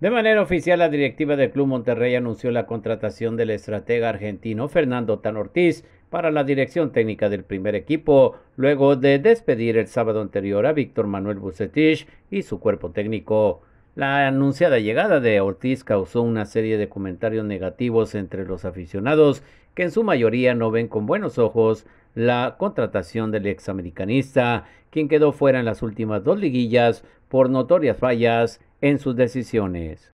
De manera oficial, la directiva del Club Monterrey anunció la contratación del estratega argentino Fernando Tan Ortiz para la dirección técnica del primer equipo, luego de despedir el sábado anterior a Víctor Manuel Bucetich y su cuerpo técnico. La anunciada llegada de Ortiz causó una serie de comentarios negativos entre los aficionados, que en su mayoría no ven con buenos ojos la contratación del examericanista, quien quedó fuera en las últimas dos liguillas por notorias fallas en sus decisiones.